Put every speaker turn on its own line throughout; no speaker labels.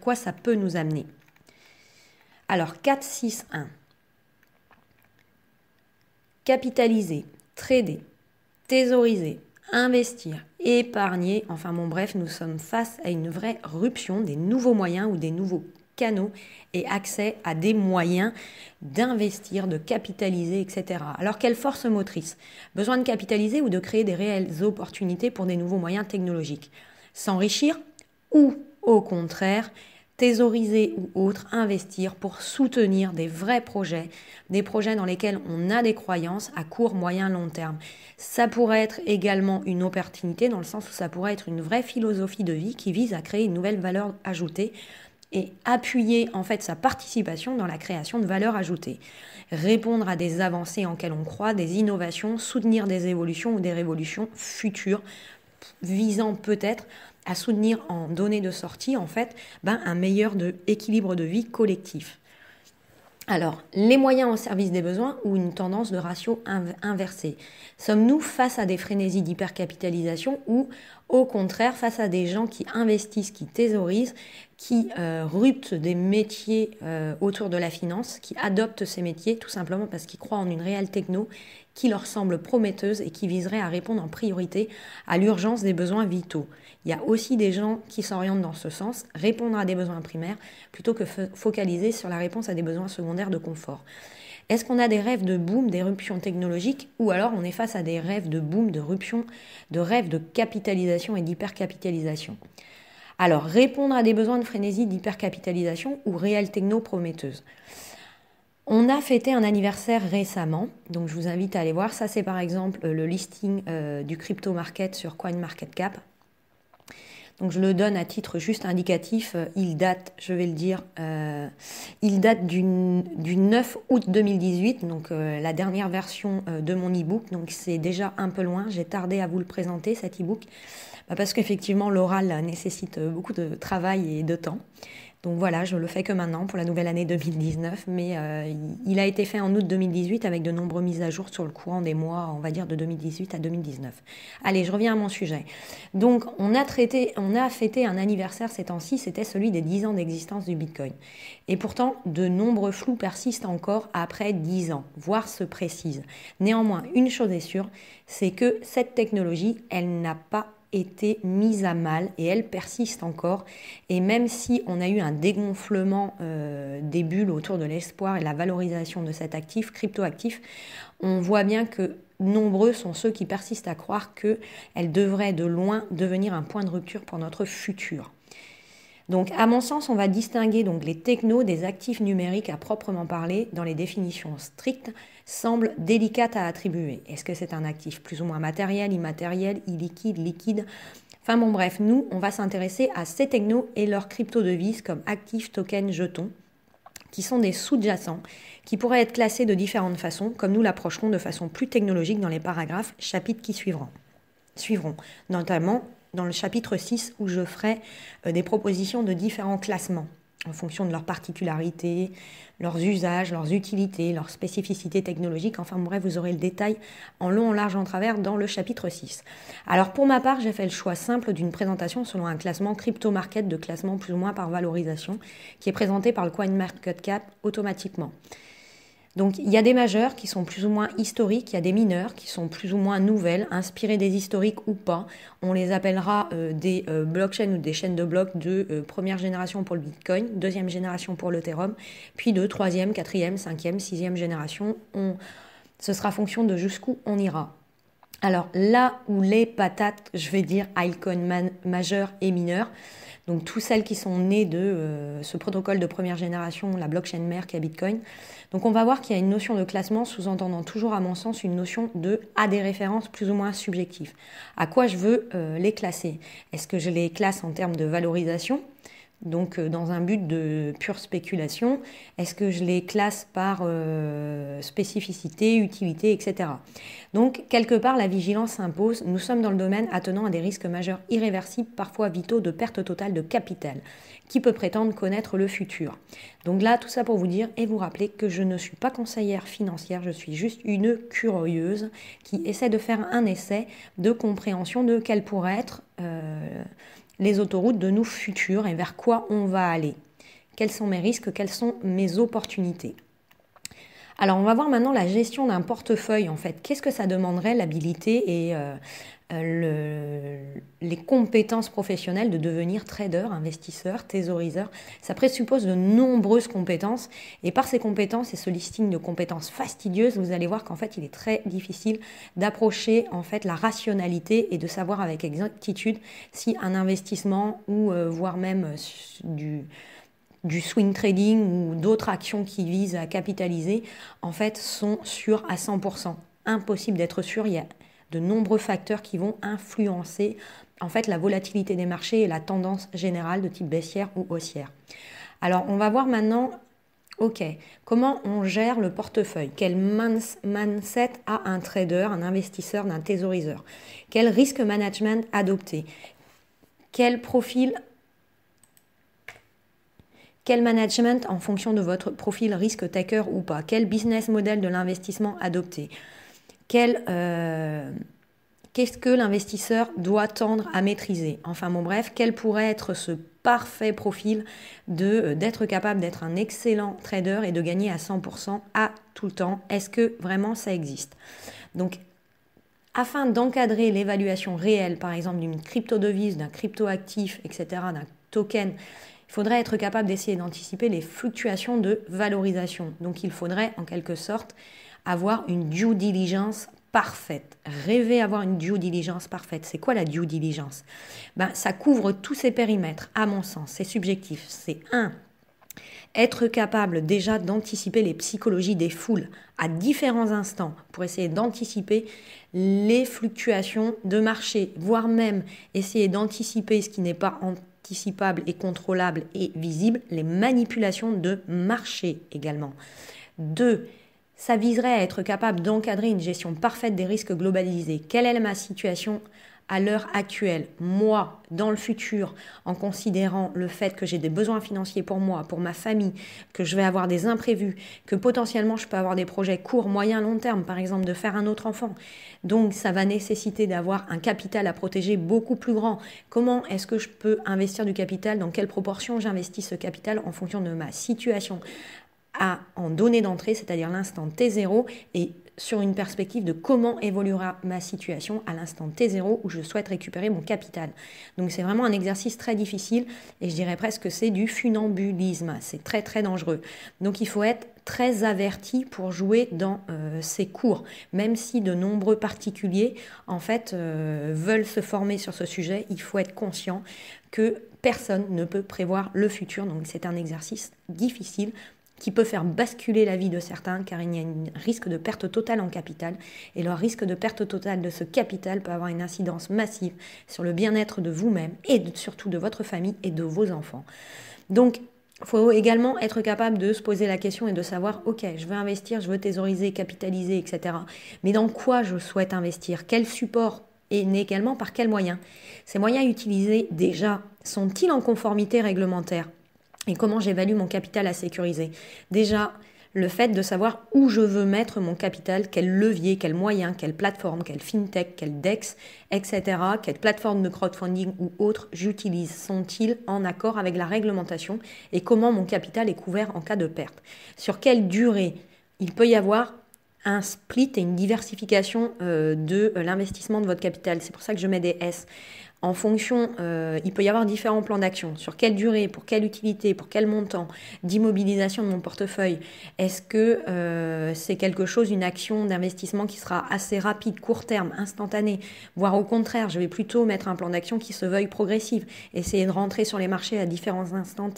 quoi ça peut nous amener. Alors 4, 6, 1. Capitaliser, trader, thésauriser, investir, épargner, enfin bon bref, nous sommes face à une vraie rupture des nouveaux moyens ou des nouveaux canaux et accès à des moyens d'investir, de capitaliser, etc. Alors quelle force motrice Besoin de capitaliser ou de créer des réelles opportunités pour des nouveaux moyens technologiques S'enrichir ou au contraire, thésauriser ou autre, investir pour soutenir des vrais projets, des projets dans lesquels on a des croyances à court, moyen, long terme. Ça pourrait être également une opportunité dans le sens où ça pourrait être une vraie philosophie de vie qui vise à créer une nouvelle valeur ajoutée et appuyer en fait sa participation dans la création de valeur ajoutée. Répondre à des avancées en quelles on croit, des innovations, soutenir des évolutions ou des révolutions futures visant peut-être à soutenir en données de sortie, en fait, ben, un meilleur équilibre de vie collectif. Alors, les moyens au service des besoins ou une tendance de ratio inversée Sommes-nous face à des frénésies d'hypercapitalisation ou au contraire face à des gens qui investissent, qui thésaurisent, qui euh, ruptent des métiers euh, autour de la finance, qui adoptent ces métiers tout simplement parce qu'ils croient en une réelle techno qui leur semble prometteuse et qui viserait à répondre en priorité à l'urgence des besoins vitaux. Il y a aussi des gens qui s'orientent dans ce sens, répondre à des besoins primaires plutôt que focaliser sur la réponse à des besoins secondaires de confort. Est-ce qu'on a des rêves de boom, d'éruption technologique, ou alors on est face à des rêves de boom, de ruption, de rêves de capitalisation et d'hypercapitalisation alors, répondre à des besoins de frénésie d'hypercapitalisation ou réelle techno prometteuse. On a fêté un anniversaire récemment, donc je vous invite à aller voir. Ça, c'est par exemple euh, le listing euh, du crypto market sur CoinMarketCap. Donc je le donne à titre juste indicatif. Euh, il date, je vais le dire, euh, il date du, 9 août 2018, donc euh, la dernière version de mon e-book. Donc c'est déjà un peu loin. J'ai tardé à vous le présenter, cet e-book, bah, parce qu'effectivement l'oral nécessite beaucoup de travail et de temps. Donc voilà, je le fais que maintenant pour la nouvelle année 2019, mais euh, il a été fait en août 2018 avec de nombreuses mises à jour sur le courant des mois, on va dire de 2018 à 2019. Allez, je reviens à mon sujet. Donc on a traité, on a fêté un anniversaire ces temps-ci, c'était celui des 10 ans d'existence du Bitcoin. Et pourtant, de nombreux flous persistent encore après 10 ans, voire se précisent. Néanmoins, une chose est sûre, c'est que cette technologie, elle n'a pas était mise à mal et elle persiste encore. Et même si on a eu un dégonflement euh, des bulles autour de l'espoir et la valorisation de cet actif, cryptoactif, on voit bien que nombreux sont ceux qui persistent à croire qu'elle devrait de loin devenir un point de rupture pour notre futur. Donc, à mon sens, on va distinguer donc les technos des actifs numériques à proprement parler dans les définitions strictes semblent délicates à attribuer. Est-ce que c'est un actif plus ou moins matériel, immatériel, illiquide, liquide Enfin bon, bref, nous, on va s'intéresser à ces technos et leurs crypto-devises comme actifs, tokens, jetons qui sont des sous-jacents, qui pourraient être classés de différentes façons, comme nous l'approcherons de façon plus technologique dans les paragraphes, chapitres qui suivront, suivront notamment dans le chapitre 6 où je ferai euh, des propositions de différents classements en fonction de leurs particularités, leurs usages, leurs utilités, leurs spécificités technologiques. Enfin bref, vous aurez le détail en long, en large, en travers dans le chapitre 6. Alors pour ma part, j'ai fait le choix simple d'une présentation selon un classement crypto market de classement plus ou moins par valorisation qui est présenté par le Coin Market Cap automatiquement. Donc il y a des majeurs qui sont plus ou moins historiques, il y a des mineurs qui sont plus ou moins nouvelles, inspirées des historiques ou pas. On les appellera euh, des euh, blockchains ou des chaînes de blocs de euh, première génération pour le Bitcoin, deuxième génération pour l'Ethereum, puis de troisième, quatrième, cinquième, sixième génération. On... Ce sera fonction de jusqu'où on ira. Alors là où les patates, je vais dire icon man, majeur et mineur, donc toutes celles qui sont nées de euh, ce protocole de première génération, la blockchain mère qui est Bitcoin. Donc on va voir qu'il y a une notion de classement sous-entendant toujours à mon sens une notion de à des références plus ou moins subjectives. À quoi je veux euh, les classer Est-ce que je les classe en termes de valorisation donc, euh, dans un but de pure spéculation, est-ce que je les classe par euh, spécificité, utilité, etc. Donc, quelque part, la vigilance s'impose. Nous sommes dans le domaine attenant à des risques majeurs irréversibles, parfois vitaux, de perte totale de capital. Qui peut prétendre connaître le futur Donc là, tout ça pour vous dire et vous rappeler que je ne suis pas conseillère financière, je suis juste une curieuse qui essaie de faire un essai de compréhension de qu'elle pourrait être... Euh, les autoroutes de nos futurs et vers quoi on va aller. Quels sont mes risques, quelles sont mes opportunités. Alors on va voir maintenant la gestion d'un portefeuille en fait. Qu'est-ce que ça demanderait l'habilité et euh, euh, les compétences professionnelles de devenir trader, investisseur, thésauriseur. Ça présuppose de nombreuses compétences et par ces compétences et ce listing de compétences fastidieuses, vous allez voir qu'en fait, il est très difficile d'approcher en fait la rationalité et de savoir avec exactitude si un investissement ou euh, voire même euh, du du swing trading ou d'autres actions qui visent à capitaliser, en fait, sont sûrs à 100%. Impossible d'être sûr, il y a de nombreux facteurs qui vont influencer en fait la volatilité des marchés et la tendance générale de type baissière ou haussière. Alors on va voir maintenant OK, comment on gère le portefeuille Quel mindset a un trader, un investisseur, un thésauriseur Quel risque management adopter Quel profil quel management en fonction de votre profil risque taker ou pas Quel business model de l'investissement adopter euh, qu'est-ce que l'investisseur doit tendre à maîtriser Enfin bon bref, quel pourrait être ce parfait profil de euh, d'être capable d'être un excellent trader et de gagner à 100% à tout le temps Est-ce que vraiment ça existe Donc afin d'encadrer l'évaluation réelle, par exemple, d'une crypto-devise, d'un crypto-actif, etc., d'un token, il faudrait être capable d'essayer d'anticiper les fluctuations de valorisation. Donc il faudrait en quelque sorte avoir une due diligence parfaite. Rêver avoir une due diligence parfaite. C'est quoi la due diligence ben, Ça couvre tous ces périmètres, à mon sens. C'est subjectif. C'est un, être capable déjà d'anticiper les psychologies des foules à différents instants pour essayer d'anticiper les fluctuations de marché, voire même essayer d'anticiper ce qui n'est pas anticipable et contrôlable et visible, les manipulations de marché également. 2. Ça viserait à être capable d'encadrer une gestion parfaite des risques globalisés. Quelle est ma situation à l'heure actuelle, moi, dans le futur, en considérant le fait que j'ai des besoins financiers pour moi, pour ma famille, que je vais avoir des imprévus, que potentiellement je peux avoir des projets courts, moyens, long terme, par exemple de faire un autre enfant. Donc ça va nécessiter d'avoir un capital à protéger beaucoup plus grand. Comment est-ce que je peux investir du capital Dans quelle proportion j'investis ce capital en fonction de ma situation à en données d'entrée, c'est-à-dire l'instant T0, et sur une perspective de comment évoluera ma situation à l'instant T0 où je souhaite récupérer mon capital. Donc c'est vraiment un exercice très difficile et je dirais presque que c'est du funambulisme, c'est très très dangereux. Donc il faut être très averti pour jouer dans euh, ces cours, même si de nombreux particuliers en fait euh, veulent se former sur ce sujet, il faut être conscient que personne ne peut prévoir le futur, donc c'est un exercice difficile qui peut faire basculer la vie de certains car il y a un risque de perte totale en capital et le risque de perte totale de ce capital peut avoir une incidence massive sur le bien-être de vous-même et surtout de votre famille et de vos enfants. Donc il faut également être capable de se poser la question et de savoir, ok, je veux investir, je veux thésauriser, capitaliser, etc. Mais dans quoi je souhaite investir Quel support et également par quels moyens Ces moyens utilisés déjà sont-ils en conformité réglementaire et comment j'évalue mon capital à sécuriser. Déjà, le fait de savoir où je veux mettre mon capital, quel levier, quel moyen, quelle plateforme, quel fintech, quel DEX, etc., quelle plateforme de crowdfunding ou autre j'utilise, sont-ils en accord avec la réglementation et comment mon capital est couvert en cas de perte Sur quelle durée il peut y avoir un split et une diversification euh, de euh, l'investissement de votre capital. C'est pour ça que je mets des S en fonction, euh, il peut y avoir différents plans d'action. Sur quelle durée, pour quelle utilité, pour quel montant d'immobilisation de mon portefeuille Est-ce que euh, c'est quelque chose, une action d'investissement qui sera assez rapide, court terme, instantanée Voire au contraire, je vais plutôt mettre un plan d'action qui se veuille progressive, essayer de rentrer sur les marchés à différents instants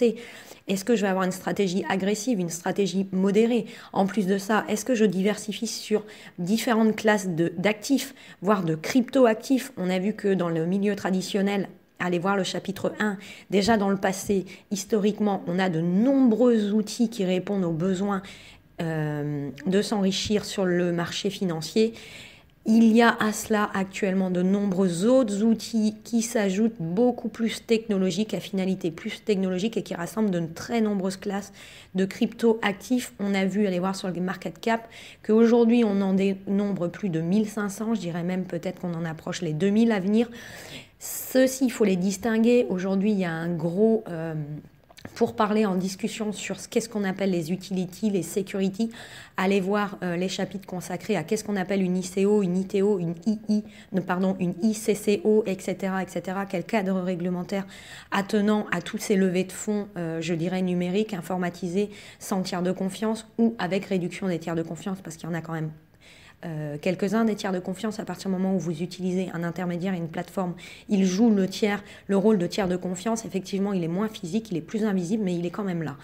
Est-ce que je vais avoir une stratégie agressive, une stratégie modérée En plus de ça, est-ce que je diversifie sur différentes classes d'actifs, voire de crypto-actifs On a vu que dans le milieu traditionnel, allez voir le chapitre 1. Déjà dans le passé, historiquement, on a de nombreux outils qui répondent aux besoins euh, de s'enrichir sur le marché financier. Il y a à cela actuellement de nombreux autres outils qui s'ajoutent beaucoup plus technologiques, à finalité plus technologique et qui rassemblent de très nombreuses classes de crypto-actifs. On a vu, allez voir sur le market cap, qu'aujourd'hui on en dénombre plus de 1500, je dirais même peut-être qu'on en approche les 2000 à venir. Ceci, il faut les distinguer. Aujourd'hui, il y a un gros... Euh, pour parler en discussion sur ce qu'est-ce qu'on appelle les utilities, les security, allez voir euh, les chapitres consacrés à qu'est-ce qu'on appelle une ICO, une ITO, une II, pardon, une ICCO, etc., etc. Quel cadre réglementaire attenant à toutes ces levées de fonds, euh, je dirais numériques, informatisées, sans tiers de confiance ou avec réduction des tiers de confiance, parce qu'il y en a quand même euh, quelques-uns des tiers de confiance à partir du moment où vous utilisez un intermédiaire et une plateforme. Il joue le tiers, le rôle de tiers de confiance. Effectivement, il est moins physique, il est plus invisible, mais il est quand même là.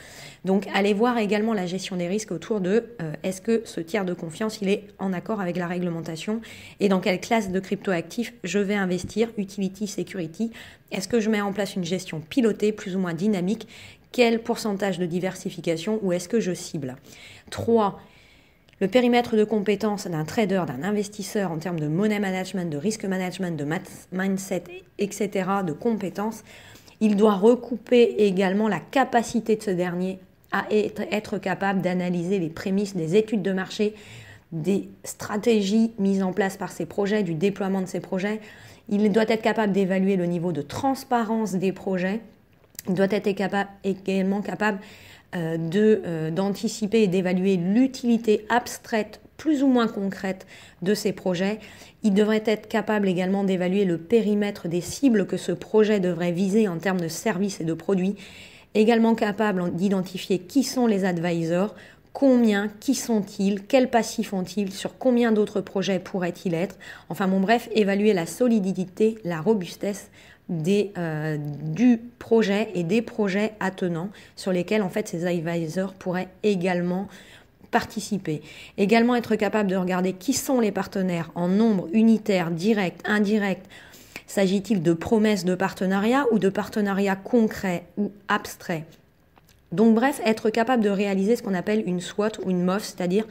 Donc, allez voir également la gestion des risques autour de euh, est-ce que ce tiers de confiance, il est en accord avec la réglementation et dans quelle classe de cryptoactifs je vais investir, utility, security. Est-ce que je mets en place une gestion pilotée, plus ou moins dynamique quel pourcentage de diversification ou est-ce que je cible 3 le périmètre de compétences d'un trader, d'un investisseur en termes de money management, de risk management, de mindset, etc., de compétences, il doit recouper également la capacité de ce dernier à être capable d'analyser les prémices des études de marché, des stratégies mises en place par ses projets, du déploiement de ses projets. Il doit être capable d'évaluer le niveau de transparence des projets. Il doit être capable, également capable euh, euh, d'anticiper et d'évaluer l'utilité abstraite plus ou moins concrète de ces projets. Il devrait être capable également d'évaluer le périmètre des cibles que ce projet devrait viser en termes de services et de produits. Également capable d'identifier qui sont les advisors, combien, qui sont-ils, quels passifs ont-ils, sur combien d'autres projets pourraient-ils être. Enfin bon bref, évaluer la solidité, la robustesse des, euh, du projet et des projets attenants sur lesquels en fait ces advisors pourraient également participer. Également être capable de regarder qui sont les partenaires en nombre unitaire, direct, indirect. S'agit-il de promesses de partenariat ou de partenariat concret ou abstrait donc bref, être capable de réaliser ce qu'on appelle une SWOT ou une MOF, c'est-à-dire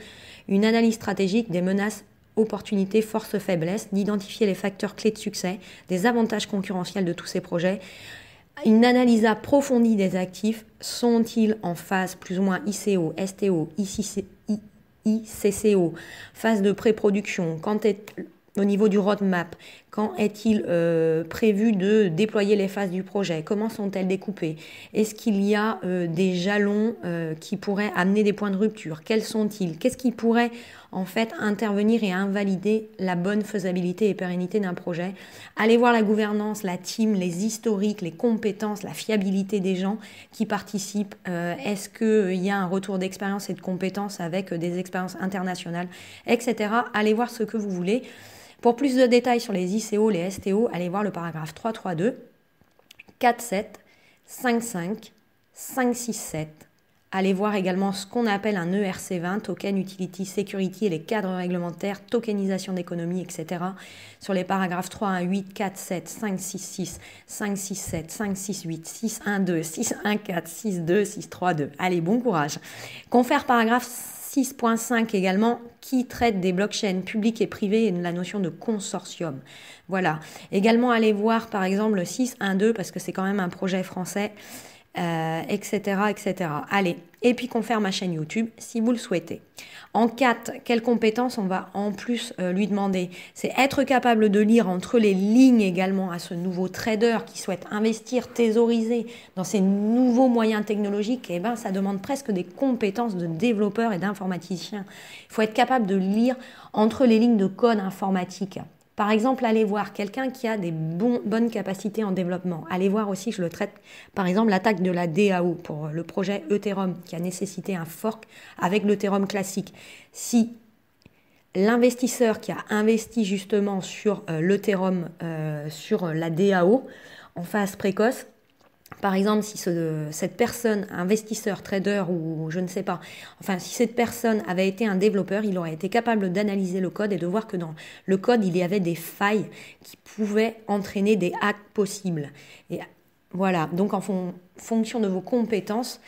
une analyse stratégique des menaces opportunités, forces, faiblesses, d'identifier les facteurs clés de succès, des avantages concurrentiels de tous ces projets, une analyse approfondie des actifs, sont-ils en phase plus ou moins ICO, STO, ICCO, phase de pré-production, quand est au niveau du roadmap, quand est-il euh, prévu de déployer les phases du projet Comment sont-elles découpées Est-ce qu'il y a euh, des jalons euh, qui pourraient amener des points de rupture Quels sont-ils Qu'est-ce qui pourrait en fait intervenir et invalider la bonne faisabilité et pérennité d'un projet Allez voir la gouvernance, la team, les historiques, les compétences, la fiabilité des gens qui participent. est-ce qu'il y a un retour d'expérience et de compétences avec des expériences internationales, etc. Allez voir ce que vous voulez. Pour plus de détails sur les ICO, les STO, allez voir le paragraphe 332, 47, 55, 567. Allez voir également ce qu'on appelle un ERC20, Token Utility Security et les cadres réglementaires, tokenisation d'économie, etc. sur les paragraphes 3, 1, 8, 4, 7, 5, 6, 6, 5, 6, 7, 5, 6, 8, 6, 1, 2, 6, 1, 4, 6, 2, 6, 3, 2. Allez, bon courage. Confère paragraphe 6.5 également qui traite des blockchains publiques et privés et de la notion de consortium. Voilà. Également allez voir par exemple le 6.1.2 parce que c'est quand même un projet français, etc., euh, etc. Allez, et puis ferme ma chaîne YouTube si vous le souhaitez. En 4, quelles compétences on va en plus euh, lui demander C'est être capable de lire entre les lignes également à ce nouveau trader qui souhaite investir, thésauriser dans ces nouveaux moyens technologiques. Et eh ben, ça demande presque des compétences de développeur et d'informaticien. Il faut être capable de lire entre les lignes de code informatique. Par exemple, aller voir quelqu'un qui a des bonnes capacités en développement. Allez voir aussi, je le traite, par exemple, l'attaque de la DAO pour le projet Ethereum qui a nécessité un fork avec l'Ethereum classique. Si l'investisseur qui a investi justement sur euh, l'Ethereum, euh, sur la DAO en phase précoce, par exemple, si cette personne, investisseur, trader ou je ne sais pas, enfin si cette personne avait été un développeur, il aurait été capable d'analyser le code et de voir que dans le code, il y avait des failles qui pouvaient entraîner des hacks possibles. Et voilà, donc en fonction de vos compétences,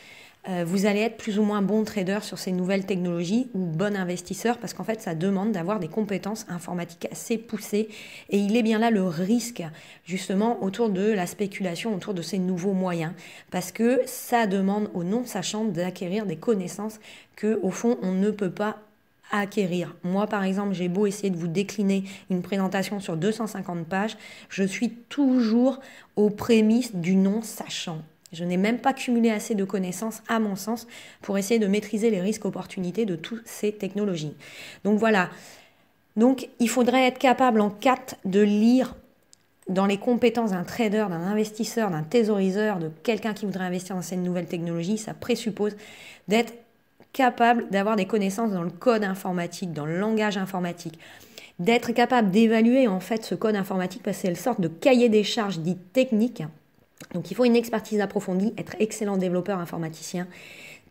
euh, vous allez être plus ou moins bon trader sur ces nouvelles technologies ou bon investisseur parce qu'en fait ça demande d'avoir des compétences informatiques assez poussées et il est bien là le risque justement autour de la spéculation, autour de ces nouveaux moyens parce que ça demande au non sachant d'acquérir des connaissances que au fond on ne peut pas acquérir. Moi, par exemple, j'ai beau essayer de vous décliner une présentation sur 250 pages, je suis toujours aux prémices du non-sachant. Je n'ai même pas cumulé assez de connaissances, à mon sens, pour essayer de maîtriser les risques-opportunités de toutes ces technologies. Donc voilà. Donc il faudrait être capable en 4 de lire dans les compétences d'un trader, d'un investisseur, d'un thésauriseur, de quelqu'un qui voudrait investir dans cette nouvelle technologie. Ça présuppose d'être capable d'avoir des connaissances dans le code informatique, dans le langage informatique, d'être capable d'évaluer en fait ce code informatique parce que c'est une sorte de cahier des charges dit technique donc il faut une expertise approfondie, être excellent développeur informaticien.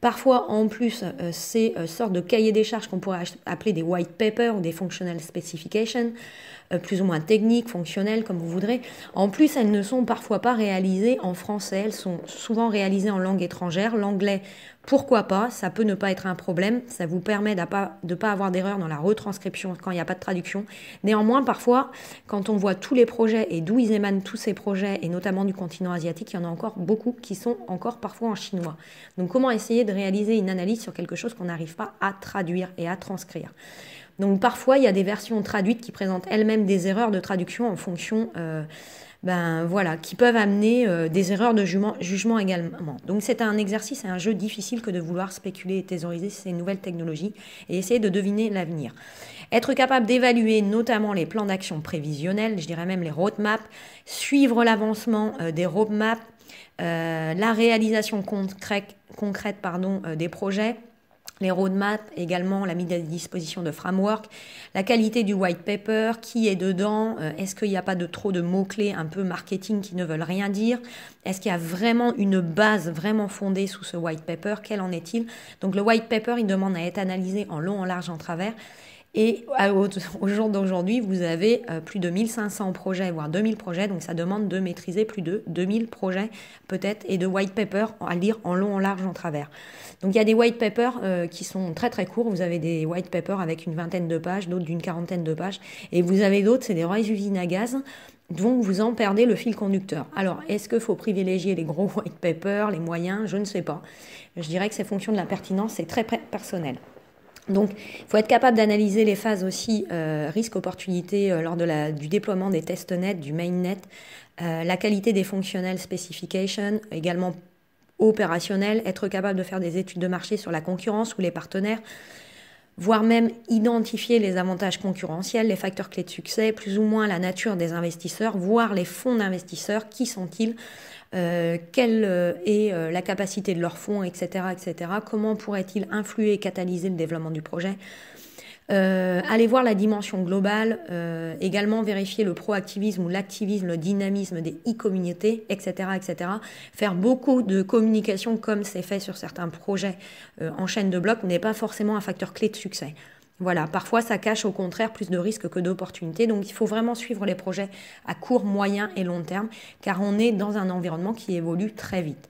Parfois, en plus, euh, ces euh, sortes de cahiers des charges qu'on pourrait appeler des white papers ou des functional specifications, euh, plus ou moins techniques, fonctionnelles, comme vous voudrez, en plus, elles ne sont parfois pas réalisées en français, elles sont souvent réalisées en langue étrangère. L'anglais pourquoi pas Ça peut ne pas être un problème. Ça vous permet de ne pas, pas avoir d'erreur dans la retranscription quand il n'y a pas de traduction. Néanmoins, parfois, quand on voit tous les projets et d'où ils émanent tous ces projets, et notamment du continent asiatique, il y en a encore beaucoup qui sont encore parfois en chinois. Donc comment essayer de réaliser une analyse sur quelque chose qu'on n'arrive pas à traduire et à transcrire donc parfois, il y a des versions traduites qui présentent elles-mêmes des erreurs de traduction en fonction euh, ben, voilà, qui peuvent amener euh, des erreurs de jugement également. Donc c'est un exercice et un jeu difficile que de vouloir spéculer et thésauriser ces nouvelles technologies et essayer de deviner l'avenir. Être capable d'évaluer notamment les plans d'action prévisionnels, je dirais même les roadmaps, suivre l'avancement euh, des roadmaps, euh, la réalisation concrète, concrète pardon, des projets, les roadmaps également, la mise à disposition de framework, la qualité du white paper, qui est dedans, euh, est-ce qu'il n'y a pas de trop de mots-clés un peu marketing qui ne veulent rien dire, est-ce qu'il y a vraiment une base vraiment fondée sous ce white paper, quel en est-il Donc le white paper, il demande à être analysé en long, en large, en travers, et euh, au, jour d'aujourd'hui, vous avez euh, plus de 1500 projets, voire 2000 projets, donc ça demande de maîtriser plus de 2000 projets peut-être et de white paper à lire en long, en large, en travers. Donc il y a des white papers euh, qui sont très très courts, vous avez des white papers avec une vingtaine de pages, d'autres d'une quarantaine de pages, et vous avez d'autres, c'est des rois usines à gaz, donc vous en perdez le fil conducteur. Alors, est-ce qu'il faut privilégier les gros white papers, les moyens Je ne sais pas. Je dirais que c'est fonction de la pertinence, c'est très personnel. Donc, il faut être capable d'analyser les phases aussi euh, risque-opportunité euh, lors de la, du déploiement des tests nets, du mainnet, net, euh, la qualité des fonctionnels specification, également opérationnel, être capable de faire des études de marché sur la concurrence ou les partenaires, voire même identifier les avantages concurrentiels, les facteurs clés de succès, plus ou moins la nature des investisseurs, voir les fonds d'investisseurs, qui sont-ils, euh, quelle euh, est euh, la capacité de leurs fonds, etc., etc., comment pourraient-ils influer et catalyser le développement du projet. Euh, aller voir la dimension globale, euh, également vérifier le proactivisme ou l'activisme, le dynamisme des e-communautés, etc., etc. Faire beaucoup de communication comme c'est fait sur certains projets euh, en chaîne de blocs n'est pas forcément un facteur clé de succès. Voilà, parfois ça cache au contraire plus de risques que d'opportunités, donc il faut vraiment suivre les projets à court, moyen et long terme, car on est dans un environnement qui évolue très vite.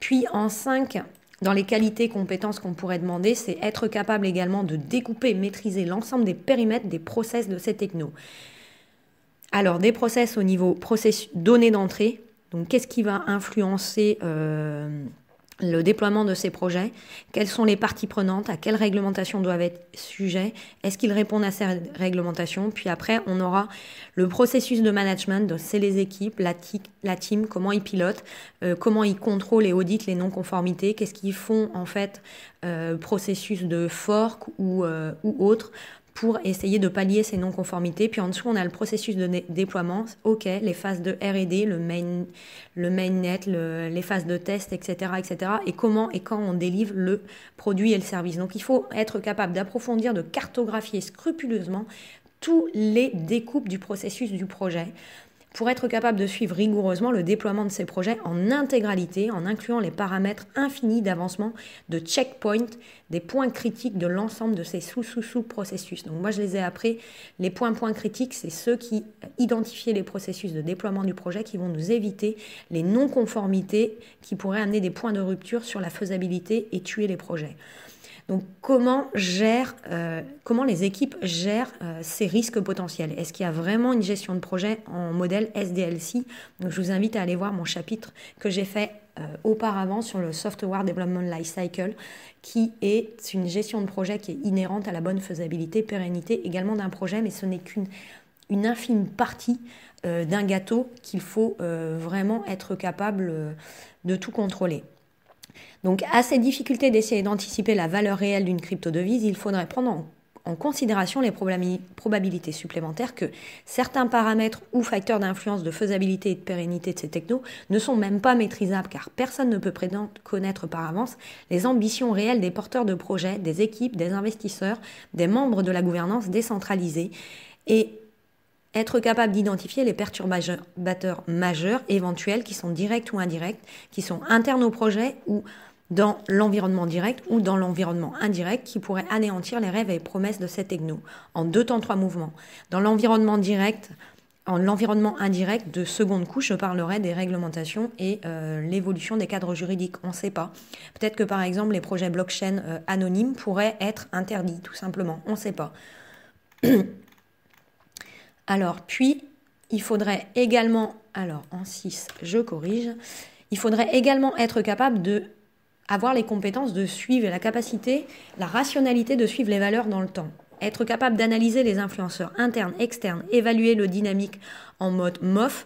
Puis en 5, dans les qualités, compétences qu'on pourrait demander, c'est être capable également de découper, maîtriser l'ensemble des périmètres des process de ces technos. Alors, des process au niveau process, données d'entrée. Donc, qu'est-ce qui va influencer euh, le déploiement de ces projets, quelles sont les parties prenantes, à quelles réglementations doivent être sujets, est-ce qu'ils répondent à ces réglementations, puis après on aura le processus de management, c'est les équipes, la, team, comment ils pilotent, euh, comment ils contrôlent et auditent les non-conformités, qu'est-ce qu'ils font en fait, euh, processus de fork ou euh, autre, pour essayer de pallier ces non-conformités. Puis en dessous, on a le processus de déploiement, OK, les phases de RD, le main, le mainnet, les phases de test, etc., etc. Et comment et quand on délivre le produit et le service. Donc il faut être capable d'approfondir, de cartographier scrupuleusement tous les découpes du processus du projet pour être capable de suivre rigoureusement le déploiement de ces projets en intégralité, en incluant les paramètres infinis d'avancement, de checkpoints, des points critiques de l'ensemble de ces sous-sous-sous processus. Donc moi je les ai appris, les points points critiques, c'est ceux qui euh, identifient les processus de déploiement du projet qui vont nous éviter les non-conformités qui pourraient amener des points de rupture sur la faisabilité et tuer les projets. Donc comment, gère, euh, comment les équipes gèrent euh, ces risques potentiels Est-ce qu'il y a vraiment une gestion de projet en modèle SDLC Donc je vous invite à aller voir mon chapitre que j'ai fait euh, auparavant sur le Software Development Lifecycle, qui est une gestion de projet qui est inhérente à la bonne faisabilité, pérennité également d'un projet, mais ce n'est qu'une infime partie d'un gâteau qu'il faut vraiment être capable de tout contrôler. Donc à ces difficultés d'essayer d'anticiper la valeur réelle d'une crypto-devise, il faudrait prendre en considération les probabilités supplémentaires que certains paramètres ou facteurs d'influence de faisabilité et de pérennité de ces technos ne sont même pas maîtrisables car personne ne peut connaître par avance les ambitions réelles des porteurs de projets, des équipes, des investisseurs, des membres de la gouvernance décentralisée et être capable d'identifier les perturbateurs majeurs éventuels qui sont directs ou indirects, qui sont internes au projet ou dans l'environnement direct ou dans l'environnement indirect qui pourraient anéantir les rêves et promesses de ces technos en deux temps trois mouvements. Dans l'environnement direct, en l'environnement indirect de seconde couche, je parlerai des réglementations et euh, l'évolution des cadres juridiques. On ne sait pas. Peut-être que par exemple les projets blockchain euh, anonymes pourraient être interdits, tout simplement. On ne sait pas. Alors, puis, il faudrait également, alors en 6, je corrige, il faudrait également être capable de avoir les compétences de suivre la capacité, la rationalité de suivre les valeurs dans le temps. Être capable d'analyser les influenceurs internes, externes, évaluer le dynamique en mode MOF,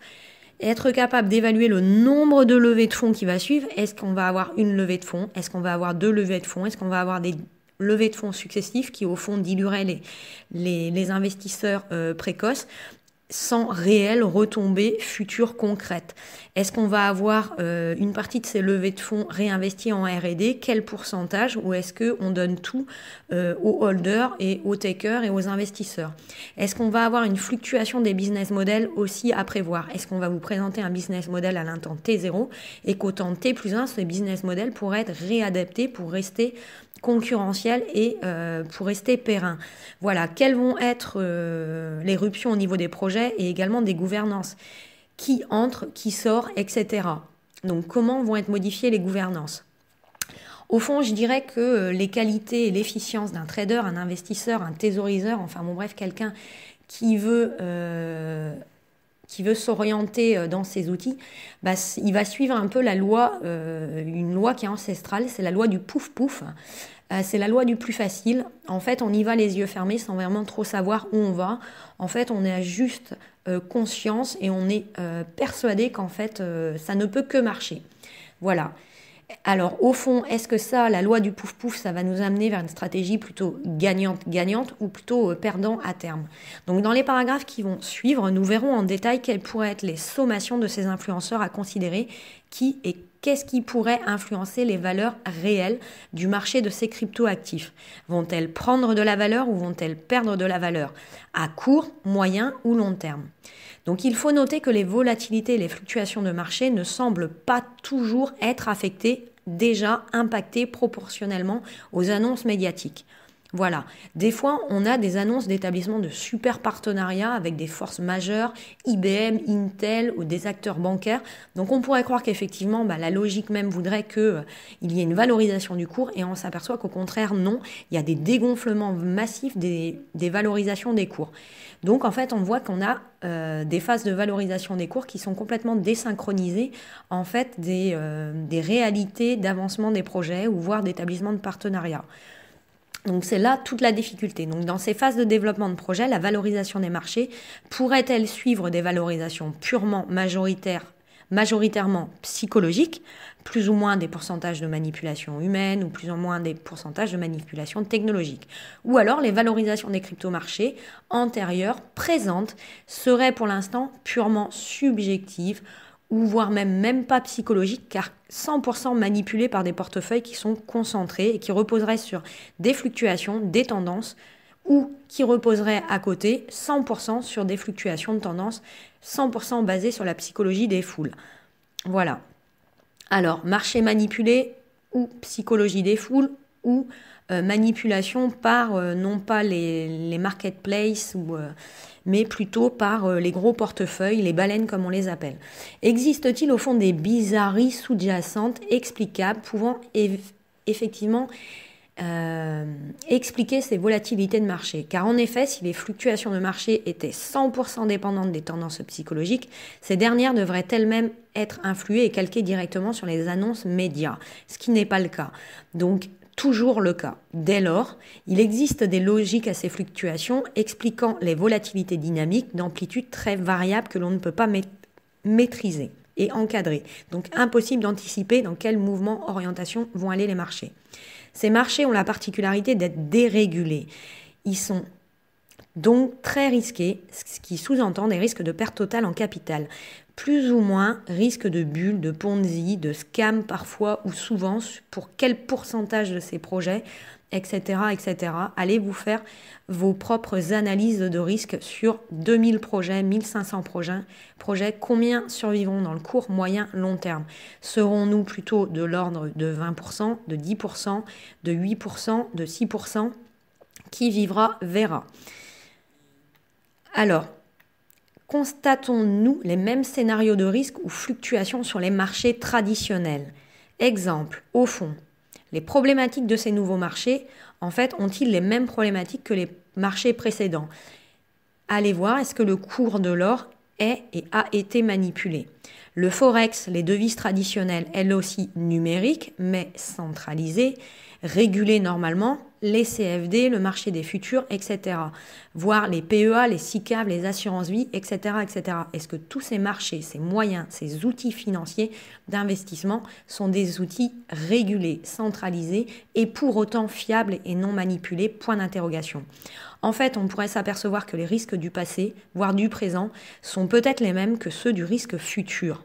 être capable d'évaluer le nombre de levées de fonds qui va suivre. Est-ce qu'on va avoir une levée de fonds Est-ce qu'on va avoir deux levées de fonds Est-ce qu'on va avoir des levées de fonds successives qui, au fond, dilueraient les, les, investisseurs euh, précoces sans réelle retombée future concrète. Est-ce qu'on va avoir euh, une partie de ces levées de fonds réinvesties en RD Quel pourcentage Ou est-ce qu'on donne tout euh, aux holders et aux takers et aux investisseurs Est-ce qu'on va avoir une fluctuation des business models aussi à prévoir Est-ce qu'on va vous présenter un business model à l'intent T0 et qu'au temps T 1, ce business model pourrait être réadapté pour rester concurrentiel et euh, pour rester périn Voilà, quelles vont être les ruptions au niveau des projets et également des gouvernances. Qui entre, qui sort, etc. Donc comment vont être modifiées les gouvernances au fond, je dirais que euh, les qualités et l'efficience d'un trader, un investisseur, un thésauriseur, enfin bon bref, quelqu'un qui veut euh, qui veut s'orienter euh, dans ses outils, bah, il va suivre un peu la loi, euh, une loi qui est ancestrale, c'est la loi du pouf-pouf. Euh, c'est la loi du plus facile. En fait, on y va les yeux fermés sans vraiment trop savoir où on va. En fait, on est à juste conscience et on est persuadé qu'en fait, ça ne peut que marcher. Voilà. Alors au fond, est-ce que ça, la loi du pouf-pouf, ça va nous amener vers une stratégie plutôt gagnante-gagnante ou plutôt euh, perdant à terme Donc dans les paragraphes qui vont suivre, nous verrons en détail quelles pourraient être les sommations de ces influenceurs à considérer, qui et qu'est-ce qui pourrait influencer les valeurs réelles du marché de ces crypto-actifs Vont-elles prendre de la valeur ou vont-elles perdre de la valeur À court, moyen ou long terme donc il faut noter que les volatilités et les fluctuations de marché ne semblent pas toujours être affectées déjà impactées proportionnellement aux annonces médiatiques. Voilà. Des fois, on a des annonces d'établissements de super partenariats avec des forces majeures, IBM, Intel ou des acteurs bancaires. Donc, on pourrait croire qu'effectivement, bah, la logique même voudrait qu'il euh, y ait une valorisation du cours et on s'aperçoit qu'au contraire, non. Il y a des dégonflements massifs des, valorisations des cours. Donc, en fait, on voit qu'on a euh, des phases de valorisation des cours qui sont complètement désynchronisées, en fait, des, euh, réalités d'avancement des projets ou voire d'établissement de partenariats. Donc c'est là toute la difficulté. Donc dans ces phases de développement de projet, la valorisation des marchés pourrait-elle suivre des valorisations purement majoritaires majoritairement psychologiques, plus ou moins des pourcentages de manipulation humaine ou plus ou moins des pourcentages de manipulation technologique. Ou alors les valorisations des crypto-marchés antérieures, présentes, seraient pour l'instant purement subjectives, ou voire même même pas psychologique, car 100% manipulé par des portefeuilles qui sont concentrés et qui reposeraient sur des fluctuations, des tendances, ou qui reposeraient à côté 100% sur des fluctuations de tendances, 100% basées sur la psychologie des foules. Voilà. Alors, marché manipulé ou psychologie des foules, ou euh, manipulation par euh, non pas les, les marketplaces, euh, mais plutôt par les gros portefeuilles, les baleines comme on les appelle. Existe-t-il au fond des bizarreries sous-jacentes explicables pouvant effectivement expliquer ces volatilités de marché Car en effet, si les fluctuations de marché étaient 100% dépendantes des tendances psychologiques, ces dernières devraient elles-mêmes être influées et calquées directement sur les annonces médias, ce qui n'est pas le cas. Donc toujours le cas. Dès lors, il existe des logiques à ces fluctuations expliquant les volatilités dynamiques d'amplitude très variable que l'on ne peut pas maîtriser et encadrer. Donc impossible d'anticiper dans quel mouvement orientation vont aller les marchés. Ces marchés ont la particularité d'être dérégulés. Ils sont donc très risqués, ce qui sous-entend des risques de perte totale en capital plus ou moins risque de bulles, de ponzi, de scam parfois ou souvent, pour quel pourcentage de ces projets, etc. etc. Allez vous faire vos propres analyses de risque sur 2000 projets, 1500 projets, projets combien survivront dans le court, moyen, long terme Serons-nous plutôt de l'ordre de 20%, de 10%, de 8%, de 6% Qui vivra verra. Alors, constatons-nous les mêmes scénarios de risque ou fluctuations sur les marchés traditionnels Exemple, au fond, les problématiques de ces nouveaux marchés, en fait, ont-ils les mêmes problématiques que les marchés précédents Allez voir, est-ce que le cours de l'or est et a été manipulé Le forex, les devises traditionnelles, elles aussi numériques, mais centralisées, régulées normalement, les CFD, le marché des futurs, etc. Voir les PEA, les SICAV, les assurances vie, etc. etc. Est-ce que tous ces marchés, ces moyens, ces outils financiers d'investissement sont des outils régulés, centralisés et pour autant fiables et non manipulés Point d'interrogation. En fait, on pourrait s'apercevoir que les risques du passé, voire du présent, sont peut-être les mêmes que ceux du risque futur.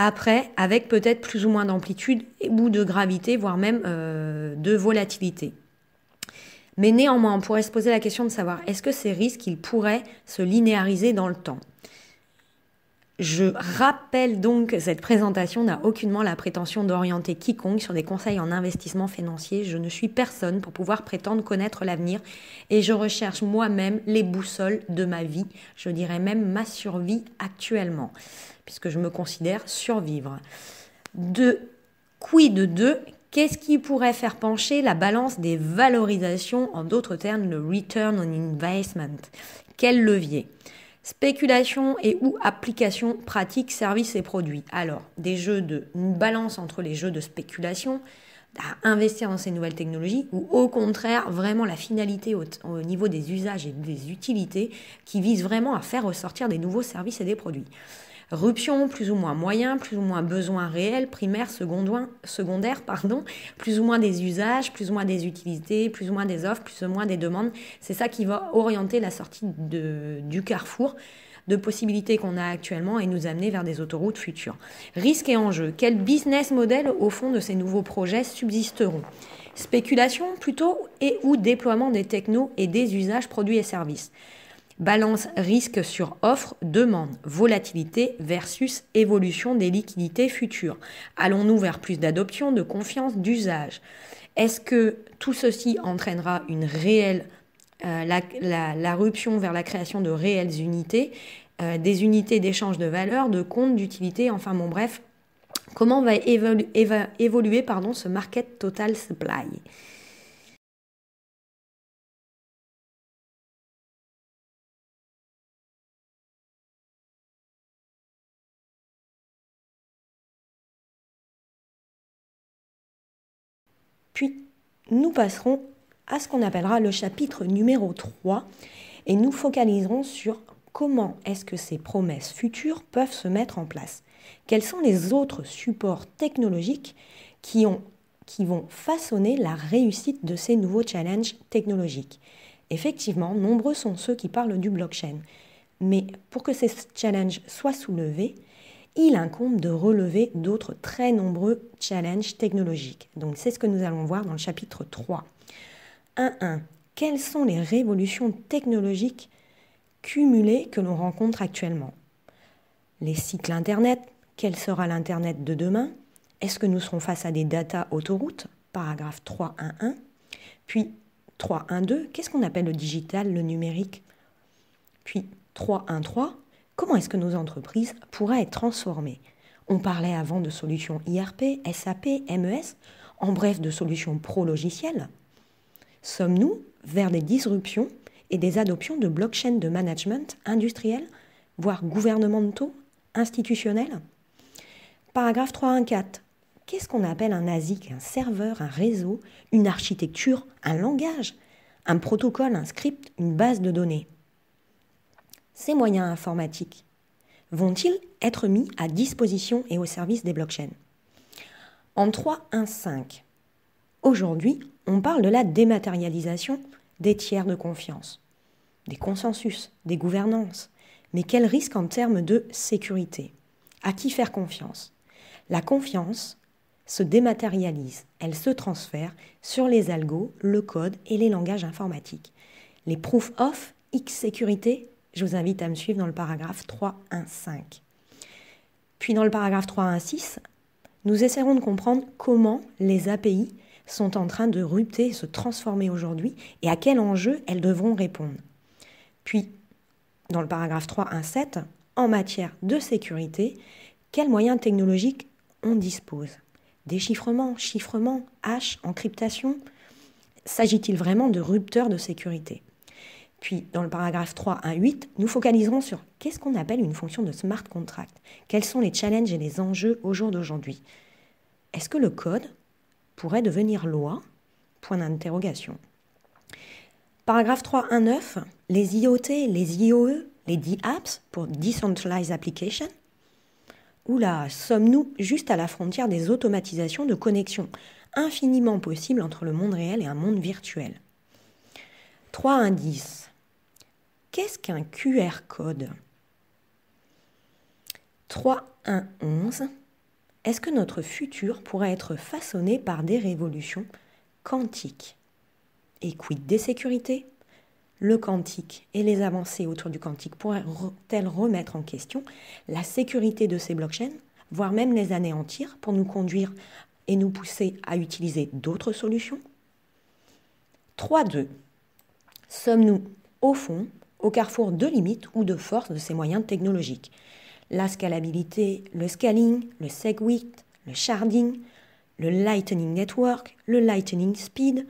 Après, avec peut-être plus ou moins d'amplitude ou de gravité, voire même euh, de volatilité. Mais néanmoins, on pourrait se poser la question de savoir est-ce que ces risques, ils pourraient se linéariser dans le temps je rappelle donc que cette présentation n'a aucunement la prétention d'orienter quiconque sur des conseils en investissement financier. Je ne suis personne pour pouvoir prétendre connaître l'avenir et je recherche moi-même les boussoles de ma vie, je dirais même ma survie actuellement, puisque je me considère survivre. De quid de deux Qu'est-ce qui pourrait faire pencher la balance des valorisations, en d'autres termes le return on investment Quel levier Spéculation et ou application pratique, services et produits. Alors, des jeux de une balance entre les jeux de spéculation, à investir dans ces nouvelles technologies, ou au contraire, vraiment la finalité au, au niveau des usages et des utilités qui vise vraiment à faire ressortir des nouveaux services et des produits. Ruption, plus ou moins moyen, plus ou moins besoin réel, primaire, secondaire, pardon, plus ou moins des usages, plus ou moins des utilités, plus ou moins des offres, plus ou moins des demandes. C'est ça qui va orienter la sortie du carrefour de possibilités qu'on a actuellement et nous amener vers des autoroutes futures. Risques et enjeux. Quel business model au fond de ces nouveaux projets subsisteront Spéculation plutôt et ou déploiement des technos et des usages produits et services. Balance risque sur offre, demande, volatilité versus évolution des liquidités futures. Allons-nous vers plus d'adoption, de confiance, d'usage Est-ce que tout ceci entraînera une réelle euh, la, rupture vers la création de réelles unités, euh, des unités d'échange de valeur, de comptes, d'utilité, enfin bon bref, comment va évoluer, évoluer pardon, ce market total supply Puis nous passerons à ce qu'on appellera le chapitre numéro 3 et nous focaliserons sur comment est-ce que ces promesses futures peuvent se mettre en place. Quels sont les autres supports technologiques qui, qui vont façonner la réussite de ces nouveaux challenges technologiques Effectivement, nombreux sont ceux qui parlent du blockchain. Mais pour que ces challenges soient soulevés, il incombe de relever d'autres très nombreux challenges technologiques. Donc c'est ce que nous allons voir dans le chapitre 3. 1.1. Quelles sont les révolutions technologiques cumulées que l'on rencontre actuellement Les cycles Internet. Quel sera l'Internet de demain Est-ce que nous serons face à des data autoroutes Paragraphe 3.1.1. Puis 3.1.2. Qu'est-ce qu'on appelle le digital, le numérique Puis 3.1.3. Comment est-ce que nos entreprises pourraient être transformées On parlait avant de solutions IRP, SAP, MES, en bref de solutions pro-logicielles. Sommes-nous vers des disruptions et des adoptions de blockchains de management industriel, voire gouvernementaux, institutionnels Paragraphe 3.1.4. Qu'est-ce qu'on appelle un ASIC, un serveur, un réseau, une architecture, un langage, un protocole, un script, une base de données ces moyens informatiques vont-ils être mis à disposition et au service des blockchains En 3.1.5, aujourd'hui, on parle de la dématérialisation des tiers de confiance, des consensus, des gouvernances. Mais quel risque en termes de sécurité À qui faire confiance La confiance se dématérialise, elle se transfère sur les algos, le code et les langages informatiques. Les proof of X sécurité je vous invite à me suivre dans le paragraphe 3.1.5. Puis dans le paragraphe 3.1.6, nous essaierons de comprendre comment les API sont en train de rupter se transformer aujourd'hui et à quel enjeu elles devront répondre. Puis, dans le paragraphe 3.1.7, en matière de sécurité, quels moyens technologiques on dispose Déchiffrement, chiffrement, hash, encryptation S'agit-il vraiment de rupteurs de sécurité puis, dans le paragraphe 3.1.8, nous focaliserons sur qu'est-ce qu'on appelle une fonction de smart contract Quels sont les challenges et les enjeux au jour d'aujourd'hui Est-ce que le code pourrait devenir loi Point d'interrogation. Paragraphe 3.1.9, les IoT, les IOE, les apps pour Decentralized Application. là, sommes-nous juste à la frontière des automatisations de connexion infiniment possibles entre le monde réel et un monde virtuel Trois Qu'est-ce qu'un QR code 3.1.11. Est-ce que notre futur pourrait être façonné par des révolutions quantiques Et quid des sécurités Le quantique et les avancées autour du quantique pourraient-elles remettre en question la sécurité de ces blockchains, voire même les anéantir pour nous conduire et nous pousser à utiliser d'autres solutions 3.2. Sommes-nous au fond, au carrefour de limites ou de forces de ces moyens technologiques La scalabilité, le scaling, le SegWit, le sharding, le Lightning Network, le Lightning Speed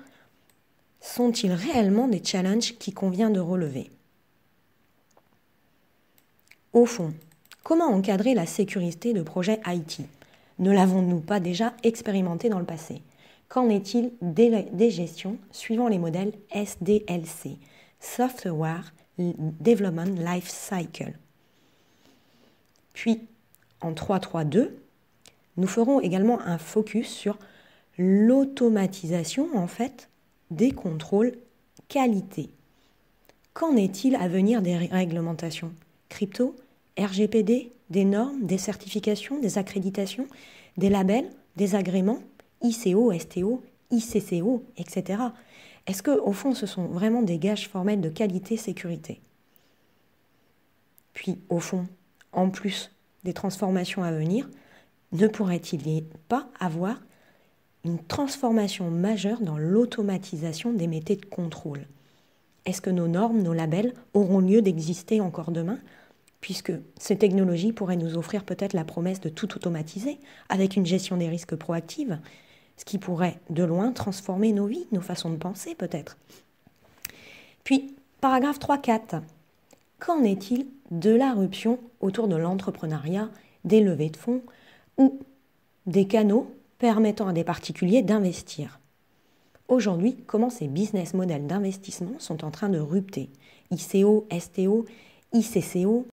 sont-ils réellement des challenges qui convient de relever Au fond, comment encadrer la sécurité de projets IT Ne l'avons-nous pas déjà expérimenté dans le passé Qu'en est-il des, gestions suivant les modèles SDLC, Software Development Life Cycle Puis, en 3.3.2, nous ferons également un focus sur l'automatisation, en fait, des contrôles qualité. Qu'en est-il à venir des réglementations Crypto, RGPD, des normes, des certifications, des accréditations, des labels, des agréments ICO, STO, ICCO, etc. Est-ce que, au fond, ce sont vraiment des gages formels de qualité, sécurité Puis, au fond, en plus des transformations à venir, ne pourrait-il pas avoir une transformation majeure dans l'automatisation des métiers de contrôle Est-ce que nos normes, nos labels auront lieu d'exister encore demain puisque ces technologies pourraient nous offrir peut-être la promesse de tout automatiser, avec une gestion des risques proactive, ce qui pourrait de loin transformer nos vies, nos façons de penser peut-être. Puis, paragraphe 3-4. Qu'en est-il de la ruption autour de l'entrepreneuriat, des levées de fonds ou des canaux permettant à des particuliers d'investir Aujourd'hui, comment ces business models d'investissement sont en train de rupter ICO, STO, ICCO,